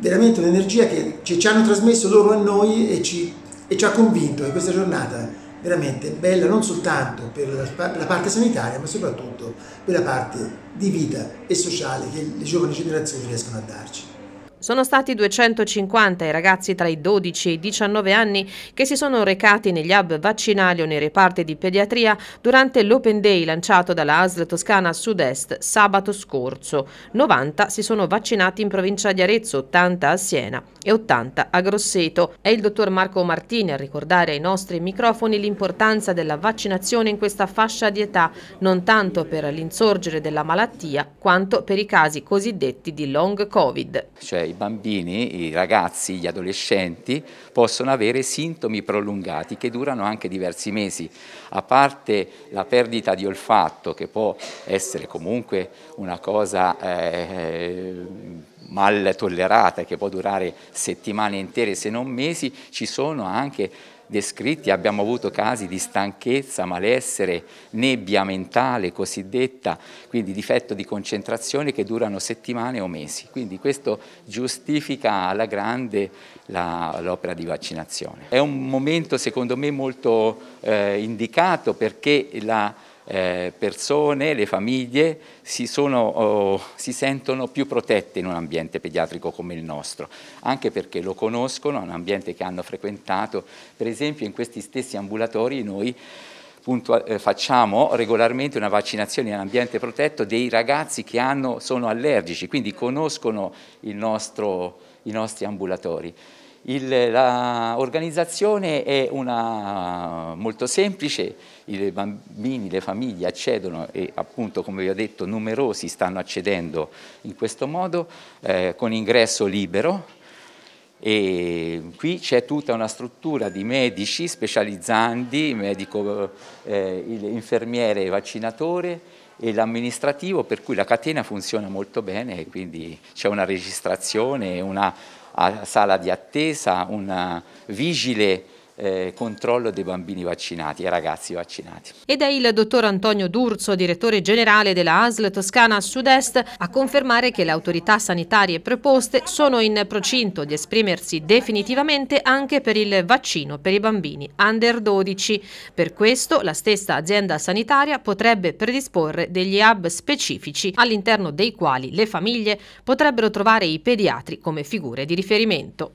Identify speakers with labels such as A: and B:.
A: veramente un'energia che ci, ci, hanno trasmesso loro a noi e ci, e ci ha convinto che questa giornata veramente bella non soltanto per la, la, parte sanitaria ma soprattutto per la parte di vita e sociale che le giovani generazioni riescono a darci.
B: Sono stati 250 i ragazzi tra i 12 e i 19 anni che si sono recati negli hub vaccinali o nei reparti di pediatria durante l'Open Day lanciato dalla ASL Toscana Sud-Est sabato scorso. 90 si sono vaccinati in provincia di Arezzo, 80 a Siena e 80 a Grosseto. È il dottor Marco Martini a ricordare ai nostri microfoni l'importanza della vaccinazione in questa fascia di età, non tanto per l'insorgere della malattia, quanto per i casi cosiddetti di long covid.
A: Cioè, i bambini, i ragazzi, gli adolescenti possono avere sintomi prolungati che durano anche diversi mesi, a parte la perdita di olfatto che può essere comunque una cosa eh, mal tollerata che può durare settimane intere se non mesi, ci sono anche descritti, abbiamo avuto casi di stanchezza, malessere, nebbia mentale cosiddetta, quindi difetto di concentrazione che durano settimane o mesi. Quindi questo giustifica alla grande l'opera di vaccinazione. È un momento secondo me molto eh, indicato perché la eh, persone, le famiglie si, sono, oh, si, sentono più protette in un ambiente pediatrico come il nostro, anche perché lo conoscono, è un ambiente che hanno frequentato. Per esempio in questi stessi ambulatori noi eh, facciamo regolarmente una vaccinazione in ambiente protetto dei ragazzi che hanno, sono allergici, quindi conoscono nostro, i nostri ambulatori. L'organizzazione è una, molto semplice, i bambini, le famiglie accedono e appunto come vi ho detto numerosi stanno accedendo in questo modo eh, con ingresso libero e qui c'è tutta una struttura di medici specializzandi, medico, eh, infermiere vaccinatore e l'amministrativo per cui la catena funziona molto bene e quindi c'è una registrazione, una a sala di attesa, un vigile eh, controllo dei bambini vaccinati e ragazzi vaccinati.
B: Ed è il dottor Antonio D'Urzo, direttore generale della ASL Toscana Sud-Est, a confermare che le autorità sanitarie preposte sono in procinto di esprimersi definitivamente anche per il vaccino per i bambini under 12. Per questo la stessa azienda sanitaria potrebbe predisporre degli hub specifici all'interno dei quali le famiglie potrebbero trovare i pediatri come figure di riferimento.